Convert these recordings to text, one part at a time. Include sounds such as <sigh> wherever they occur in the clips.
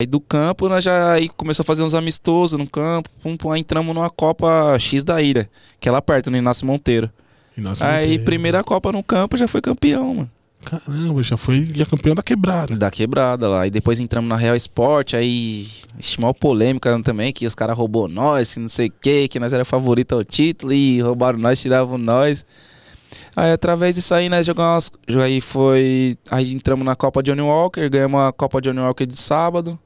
Aí do campo nós já aí começou a fazer uns amistosos no campo, pum, pum, aí entramos numa Copa X da Ilha, que é lá perto, no né, Inácio Monteiro. Inácio aí Monteiro. primeira Copa no campo já foi campeão, mano. Caramba, já foi já campeão da quebrada. Da quebrada lá. E depois entramos na Real Sport, aí estimou polêmica também, que os caras roubou nós, que não sei o que, que nós era favorito ao título e roubaram nós, tiravam nós. Aí através disso aí, né, jogamos, aí foi, aí entramos na Copa Johnny Walker, ganhamos a Copa Johnny Walker de sábado.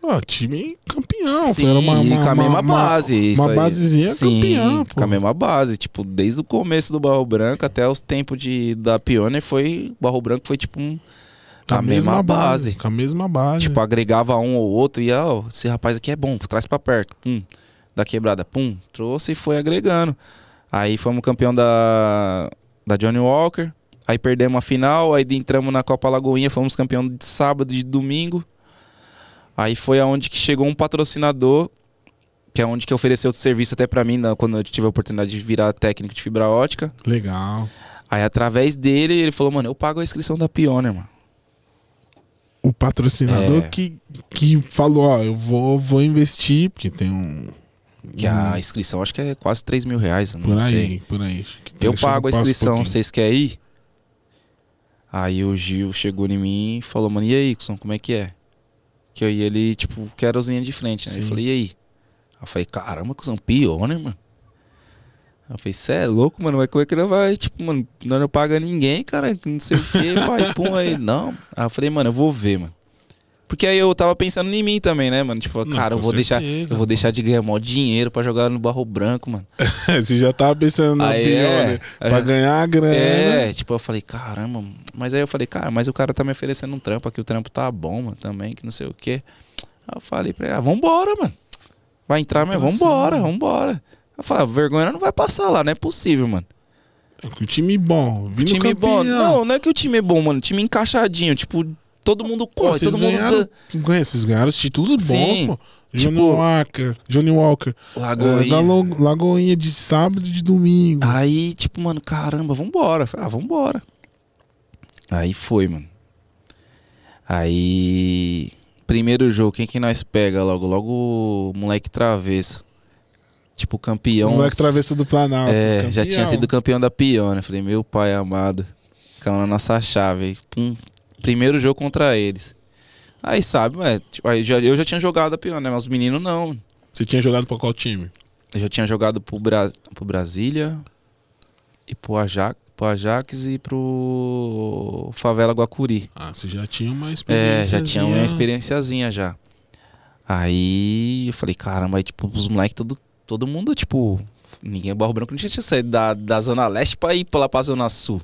Pô, time campeão. Sim, era uma, uma, com a mesma uma, base. Uma, uma basezinha Sim, campeão, pô. Com a mesma base. Tipo, desde o começo do Barro Branco até os tempos de, da Pioneer foi. O Barro Branco foi tipo um. Com a, a mesma, mesma base. base. Com a mesma base. Tipo, agregava um ou outro e, ó, oh, esse rapaz aqui é bom, traz pra perto. Pum. Da quebrada, pum. Trouxe e foi agregando. Aí fomos campeão da, da Johnny Walker. Aí perdemos a final, aí entramos na Copa Lagoinha, fomos campeão de sábado e de domingo. Aí foi aonde que chegou um patrocinador, que é onde que ofereceu o serviço até para mim, quando eu tive a oportunidade de virar técnico de fibra ótica. Legal. Aí através dele, ele falou, mano, eu pago a inscrição da Pioneer, mano o patrocinador é. que, que falou, ó, eu vou, vou investir, porque tem um. Que a inscrição acho que é quase 3 mil reais, não por sei. aí, Por aí, Eu pago a inscrição, vocês querem ir? Aí o Gil chegou em mim e falou, mano, e aí, Ixon, como é que é? Que aí ele, tipo, querosene de frente, né? Sim. Eu falei, e aí? Eu falei, caramba, cuzão, pior, né, mano? Eu falei, você é louco, mano, mas como é que ele vai, tipo, mano, não paga ninguém, cara, não sei o que, pai, pum, aí, não. Aí eu falei, mano, eu vou ver, mano. Porque aí eu tava pensando em mim também, né, mano? Tipo, cara, eu vou deixar, eu vou deixar de ganhar mó dinheiro pra jogar no barro branco, mano. <laughs> Você já tava pensando na aí, pior, é, né? É. Pra já... ganhar a grana. É, tipo, eu falei, caramba, mas aí eu falei, cara, mas o cara tá me oferecendo um trampo aqui, o trampo tá bom, mano, também, que não sei o quê. Aí eu falei pra ele, ah, vambora, mano. Vai entrar, mas vambora, mano. Né? vambora. Eu falei, ah, vergonha não vai passar lá, não é possível, mano. É que o time bom, vindo time campeão. bom. Não, não é que o time é bom, mano. time encaixadinho, tipo, todo mundo corre, pô, todo mundo. Ganharam, ganha, vocês ganharam títulos bons, Sim. pô. Johnny tipo, Walker, Johnny Walker. Lagoinha. Eh, Lagoinha de sábado e de domingo. Aí, tipo, mano, caramba, vambora. Falei, ah, vambora. Aí foi, mano. Aí. Primeiro jogo, quem que nós pega logo? Logo moleque travessa. Tipo, campeão. O moleque travessa tipo, do Planalto. É, campeão. já tinha sido campeão da pior, né? Falei, meu pai amado. calma na nossa chave. Pum, Primeiro jogo contra eles. Aí sabe, mas, tipo, aí já, eu já tinha jogado a pior, né? Mas os meninos não. Você tinha jogado pra qual time? Eu já tinha jogado pro, Bra pro Brasília e pro Ajax, pro Ajax e pro Favela Guacuri. Ah, você já tinha uma experiência. É, já tinha uma experiênciazinha já. Aí eu falei, caramba, aí tipo, os moleques, todo, todo mundo, tipo, ninguém é barro branco, não tinha saído da, da Zona Leste pra ir pra lá pra Zona Sul.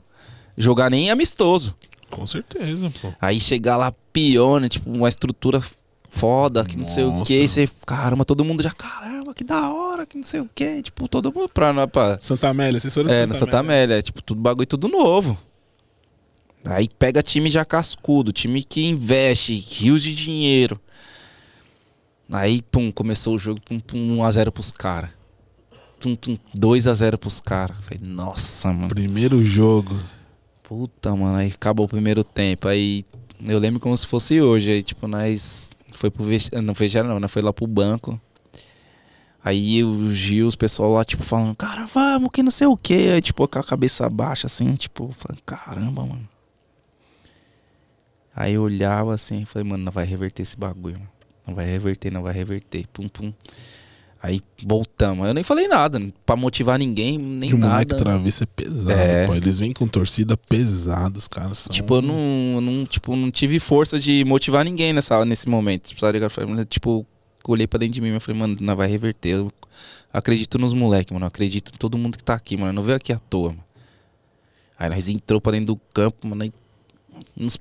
Jogar nem amistoso. Com certeza, pô. Aí chegar lá piona, tipo, uma estrutura foda, que não sei o que, e você, caramba, todo mundo já, caramba, que da hora, que não sei o que, tipo, todo mundo pra... Né, pra... Santa Amélia, vocês foram É, Santa no Santa Amélia, é, tipo, tudo bagulho, tudo novo. Aí pega time já cascudo, time que investe rios de dinheiro. Aí, pum, começou o jogo, pum, pum, 1x0 pros caras. 2x0 pros caras. Nossa, mano. Primeiro jogo puta, mano, aí acabou o primeiro tempo. Aí eu lembro como se fosse hoje. Aí, tipo, nós foi pro ah, vestiário, não fecharam não, nós foi lá pro banco. Aí o Gil, os pessoal lá, tipo, falando, cara, vamos, que não sei o quê. Aí, tipo, com a cabeça baixa, assim, tipo, falando, caramba, mano. Aí eu olhava assim, falei, mano, não vai reverter esse bagulho, mano. Não vai reverter, não vai reverter. Pum, pum. Aí voltamos. Eu nem falei nada, para motivar ninguém, nem e o nada. moleque travessa é pesado, é. Pô. Eles vêm com torcida pesados os caras são... Tipo, eu não, não, tipo, não tive força de motivar ninguém nessa, nesse momento. Tipo, olhei pra dentro de mim e falei, mano, não vai reverter. Eu acredito nos moleques, mano. Eu acredito em todo mundo que tá aqui, mano. Eu não veio aqui à toa, mano. Aí nós entrou pra dentro do campo, mano.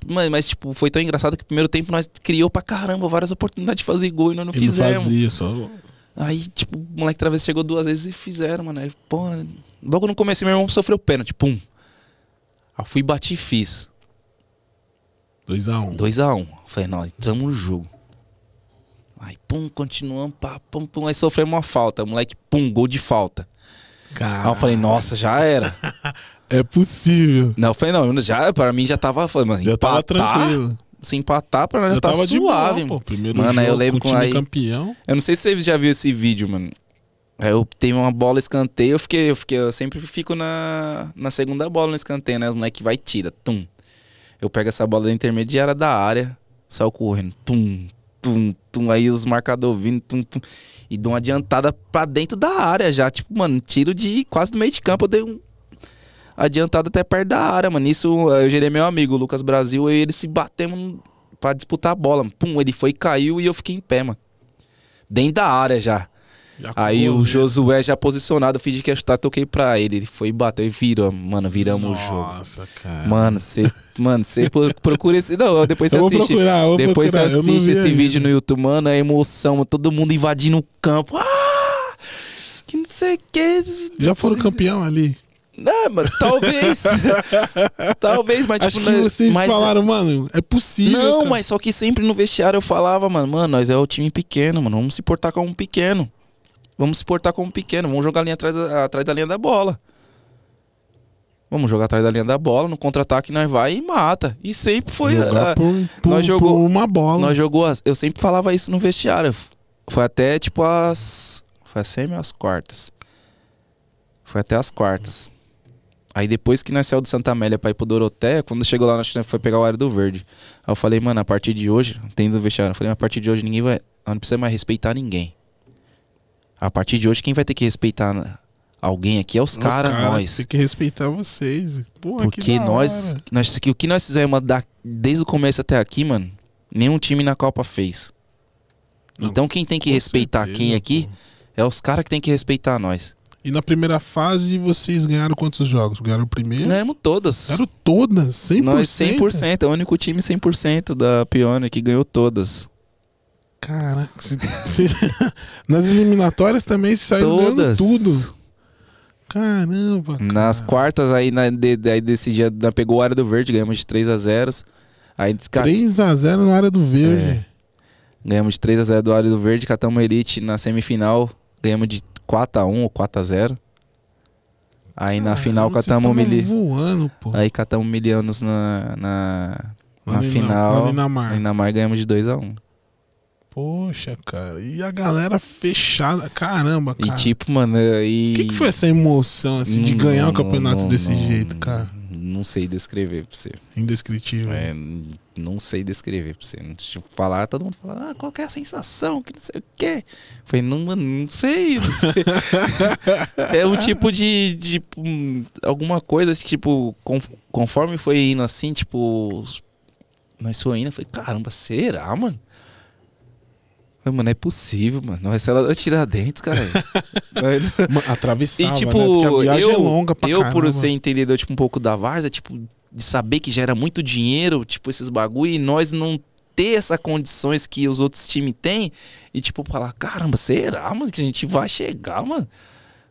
Mas, mas, tipo, foi tão engraçado que o primeiro tempo nós criou pra caramba várias oportunidades de fazer gol e nós não e fizemos. Não fazia, só... Aí, tipo, o moleque travessa chegou duas vezes e fizeram, mano. Aí, pô, logo no começo, meu irmão sofreu pênalti, pum. Aí fui, bati e fiz. 2x1. Um. 2x1. Um. Falei, não, entramos no jogo. Aí, pum, continuamos, pá, pum, pum. Aí sofremos uma falta. moleque, pum, gol de falta. Cara. Aí eu falei, nossa, já era. <laughs> é possível. Não, eu falei, não, já, pra mim já tava. Falei, mano, já empatar, tava tranquilo se empatar para nós né, já tá suave, boa, mano. Pô, primeiro mano, jogo, eu lembro com aí. Campeão. Eu não sei se você já viu esse vídeo, mano. Aí eu tenho uma bola escanteio, eu fiquei, eu fiquei, eu sempre fico na, na segunda bola no escanteio, né? O moleque vai e tira, tum. Eu pego essa bola da intermediária da área, saio correndo, tum, tum, tum. Aí os marcadores vindo, tum, tum. E dou uma adiantada pra dentro da área já. Tipo, mano, tiro de quase do meio de campo, eu dei um adiantado até perto da área, mano. Isso eh, eu gerei meu amigo, o Lucas Brasil, e ele se batemos para disputar a bola. Mano. Pum, ele foi, caiu e eu fiquei em pé, mano. Dentro da área já. já aí o né? Josué já posicionado, fingi que ia chutar, toquei pra ele. Ele foi, bateu e virou, mano, viramos Nossa, o jogo. Nossa, cara. Mano, você mano, <laughs> procura esse. Não, depois você assiste. Procurar, depois você assiste esse vídeo no YouTube, mano, a emoção, todo mundo invadindo o campo. Ah! Que não sei o que. Já foram campeão ali. Não, né, mas talvez. <laughs> talvez, mas Acho tipo, que né, vocês mas, falaram, mano, é possível. Não, cara. mas só que sempre no vestiário eu falava, mano, mano, nós é o time pequeno, mano. Vamos se portar como um pequeno. Vamos se portar como um pequeno. Vamos jogar linha atrás, atrás da linha da bola. Vamos jogar atrás da linha da bola, no contra-ataque nós vai e mata. E sempre foi. A, ah, por, por, nós jogou uma bola. Nós jogou. Eu sempre falava isso no vestiário. Foi até tipo as. Foi a semi ou as quartas? Foi até as quartas. Aí depois que nós saímos do Santa Amélia pra ir pro Doroteia, quando chegou lá, nós foi pegar o Área do Verde. Aí eu falei, mano, a partir de hoje, tem do vestiário, eu falei, a partir de hoje ninguém vai, não precisa mais respeitar ninguém. A partir de hoje, quem vai ter que respeitar alguém aqui é os caras, cara, nós. Tem que respeitar vocês. Porra, Porque nós, nós, o que nós fizemos da, desde o começo até aqui, mano, nenhum time na Copa fez. Não, então quem tem que respeitar certeza, quem aqui pô. é os caras que tem que respeitar nós. E na primeira fase vocês ganharam quantos jogos? Ganharam o primeiro? Ganhamos todas. Ganharam todas? 100%? Nós 100%. É o único time 100% da Pione que ganhou todas. Caraca. Se, se, <laughs> nas eliminatórias também se todas. ganhando tudo. Caramba. Cara. Nas quartas aí, na, de, aí desse dia, na, pegou a área do verde, ganhamos de 3 a 0 aí, 3 a 0 na área do verde. É. Ganhamos de 3 a 0 do área do verde, catamos elite na semifinal, ganhamos de 4x1 ou 4x0. Aí na final catamos humilhando. voando, pô. Aí catamos milianos na, na, na, na final. Na Linamar. Na Linamar ganhamos de 2x1. Poxa, cara. E a galera fechada. Caramba, cara. E tipo, mano, aí. E... O que, que, foi essa emoção, assim, de hum, ganhar não, o campeonato não, desse jeito, cara? não sei descrever pra você. Indescritível. É, não sei descrever pra você. Tipo, falar, todo mundo fala, ah, qual que é a sensação, que não sei o quê. falei, não, mano, não sei. Não sei. <laughs> é um tipo de, de hum, alguma coisa, assim, tipo, conforme foi indo assim, tipo, nós foi indo, eu falei, caramba, será, mano? Mano, mano, é possível, mano. Não é se ela tirar dentes, cara. <laughs> <laughs> Atravessava, e, né? tipo, né? Porque a viagem é eu, é longa pra Eu, caramba. por ser entendedor, tipo, um pouco da Varsa, tipo, de saber que gera muito dinheiro, tipo, esses bagulho, e nós não ter essas condições que os outros times têm, e, tipo, falar, caramba, será, mano, que a gente vai chegar, mano?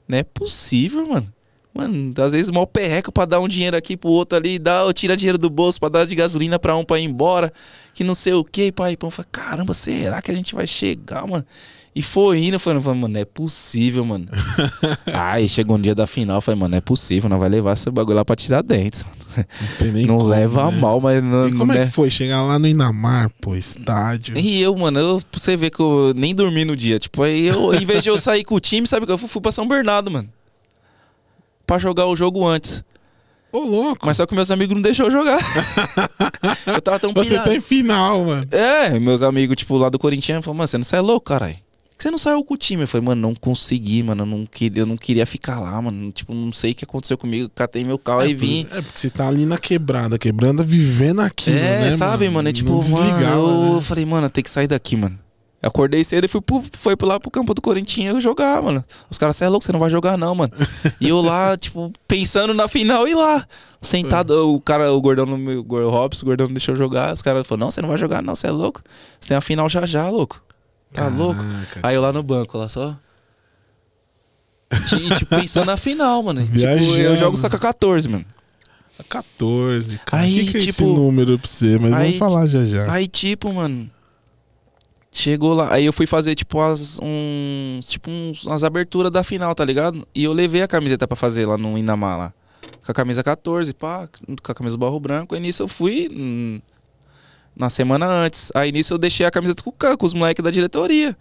Não é possível, mano. Mano, às vezes mal perreco pra dar um dinheiro aqui pro outro ali, dá, ou tira dinheiro do bolso pra dar de gasolina pra um pra ir embora, que não sei o que, pai. Pão, fala, caramba, será que a gente vai chegar, mano? E foi indo, falando, mano, é possível, mano. <laughs> Aí chegou no dia da final, falei, mano, é possível, não vai levar esse bagulho lá pra tirar dentes, mano. Não, não como, leva né? mal, mas não. E como é, né? que foi? Chegar lá no Inamar, pô, estádio. E eu, mano, eu, você vê que eu nem dormi no dia. Tipo, aí eu, em vez de eu sair com o time, sabe que eu fui, fui pra São Bernardo, mano para jogar o jogo antes. Ô, louco. Mas só que meus amigos não deixou jogar. <laughs> eu tava tão Você tá em final, mano. É, meus amigos, tipo, lá do Corinthians, falaram, mano, você não sai é louco, caralho. Você não saiu com o time. Eu falei, mano, não consegui, mano. Eu não queria, eu não queria ficar lá, mano. Tipo, não sei o que aconteceu comigo. Catei meu carro é, e vim. É, porque você tá ali na quebrada, quebrando, vivendo aqui. É, né, sabe, mano? É tipo, né? mano, eu né? falei, mano, tem que sair daqui, mano. Acordei cedo e fui, pro, fui lá pro campo do Corinthians jogar, mano. Os caras, você é louco, você não vai jogar não, mano. E eu lá, <laughs> tipo, pensando na final e lá. Sentado, o cara, o gordão no meu, o Robson, o gordão não deixou jogar. Os caras falaram, não, você não vai jogar não, você é louco. Você tem a final já já, louco. Tá Caraca. louco? Aí eu lá no banco, lá só... tipo, pensando na final, mano. Viajando. Tipo, eu jogo só com a 14, mano. 14, cara. Aí, que que é esse tipo, número pra você? Mas aí, vamos falar já tipo, já. Aí, tipo, mano... Chegou lá, aí eu fui fazer tipo as uns, tipo uns, umas aberturas da final, tá ligado? E eu levei a camiseta para fazer lá no Inamá lá. Com a camisa 14, pá, com a camisa barro branco. Aí nisso eu fui hum, na semana antes. Aí nisso eu deixei a camiseta com com os moleques da diretoria.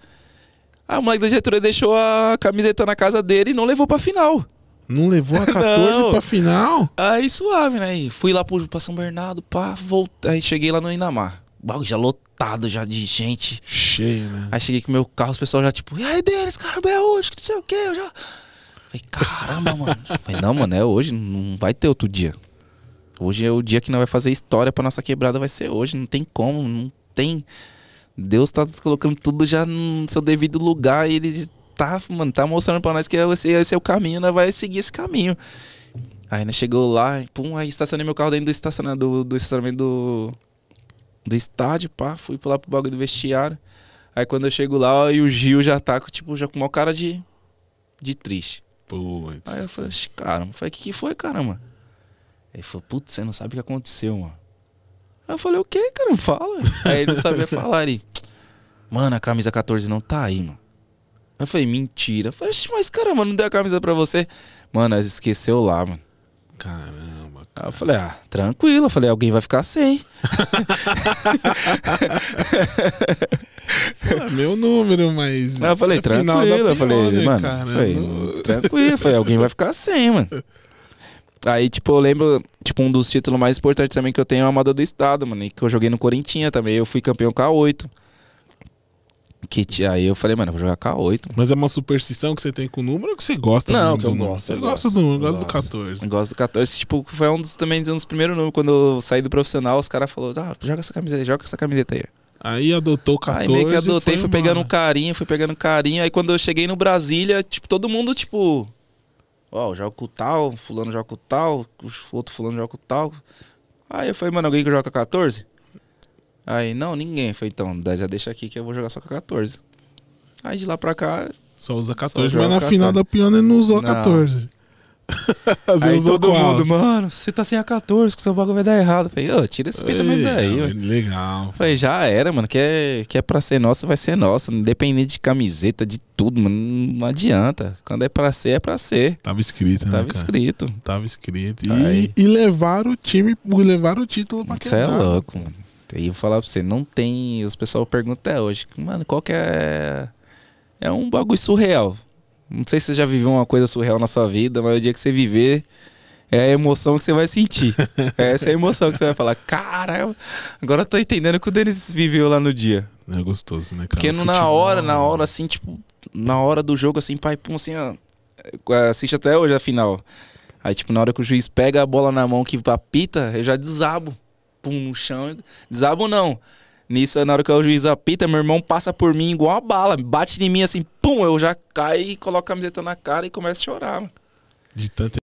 Aí o moleque da diretoria deixou a camiseta na casa dele e não levou pra final. Não levou a 14 <laughs> pra final? Aí suave, né? fui lá pro, pra São Bernardo, pá, voltei. Aí cheguei lá no Inamar bagulho já lotado já de gente. Cheio, né? Aí cheguei com meu carro, os pessoal já tipo, e aí deles, cara, é hoje, que não sei o que, eu já. Falei, caramba, mano. <laughs> Falei, não, mano, é hoje, não vai ter outro dia. Hoje é o dia que não vai fazer história pra nossa quebrada, vai ser hoje, não tem como, não tem. Deus tá colocando tudo já no seu devido lugar e ele tá, mano, tá mostrando pra nós que esse, esse é o caminho, nós vai seguir esse caminho. Aí, né, chegou lá, pum, aí estacionei meu carro dentro do, do, do estacionamento do, do estádio, pá, fui lá pro bagulho do vestiário. Aí quando eu chego lá, ó, e o Gil já tá, tipo, já com uma cara de, de triste. Putz. Aí eu falei, caramba, falei, o que, que foi, caramba? Ele falou, putz, você não sabe o que aconteceu, mano. Aí eu falei, o que, cara? Fala. Aí ele não sabia <laughs> falar. Ele, mano, a camisa 14 não tá aí, mano. Aí eu falei, mentira. Eu falei, mas caramba, não deu a camisa pra você? Mano, esqueceu lá, mano. Caramba. Aí eu falei, ah, tranquilo. Eu falei, alguém vai ficar sem. Pô, <laughs> é meu número, mas. Aí eu falei, é tranquilo. eu falei, né, mano, cara, falei, não... tranquilo. Eu falei, alguém vai ficar sem, mano. Aí, tipo, eu lembro, tipo, um dos títulos mais importantes também que eu tenho é a moda do Estado, mano. E que eu joguei no Corintinha também. Eu fui campeão com a 8 que aí eu falei, mano, eu vou jogar K8. Mas é uma superstição que você tem com o número ou que você gosta Não, que eu número? gosto. Eu, eu gosto, gosto do número, eu gosto, do 14. Eu gosto do 14. Tipo, foi um dos, também um dos primeiros números. Quando eu saí do profissional, os caras falaram, ah, joga essa camiseta, joga essa camiseta aí. Aí adotou 14. Aí meio que adotei, fui pegando um carinho, fui pegando um carinho. Aí quando eu cheguei no Brasília, tipo, todo mundo, tipo, ó, oh, joga com tal, fulano joga com tal, outro fulano joga com tal. Aí eu falei, mano, alguém que joga 14? Aí, não, ninguém. Eu falei, então, já deixa aqui que eu vou jogar só com a 14. Aí de lá pra cá. Só usa 14, só mas na 14. final da ele não usou a 14. <laughs> Às aí todo mundo, mano, você tá sem a 14, que o seu bagulho vai dar errado. Eu falei, ô, oh, tira esse pensamento daí, mano. Legal. Eu falei, já era, mano, que é, que é pra ser nosso, vai ser nosso. Independente de camiseta, de tudo, mano, não adianta. Quando é pra ser, é pra ser. Tava escrito, né, Tava cara? escrito. Tava escrito. E, e levaram o time, levaram o título pra Isso é louco, mano jeito. E eu vou falar pra você, não tem. Os pessoal pergunta até hoje, mano, qual que é. É um bagulho surreal. Não sei se você já viveu uma coisa surreal na sua vida, mas o dia que você viver, é a emoção que você vai sentir. <laughs> É essa é a emoção que você vai falar, cara, agora eu tô entendendo o que o Denis viveu lá no dia. É gostoso, né, cara? Porque no, na hora, na né? hora, assim, tipo, na hora do jogo, assim, pai, pum, assim, ó, é, assiste até hoje a final. Aí, tipo, na hora que o juiz pega a bola na mão que papita eu já desabo pum, no chão. Desabo não. Nisso, na hora que o juiz apita, meu irmão passa por mim igual uma bala. Bate em mim assim, pum, eu já caio e coloco a camiseta na cara e começo a chorar. Mano. De tanto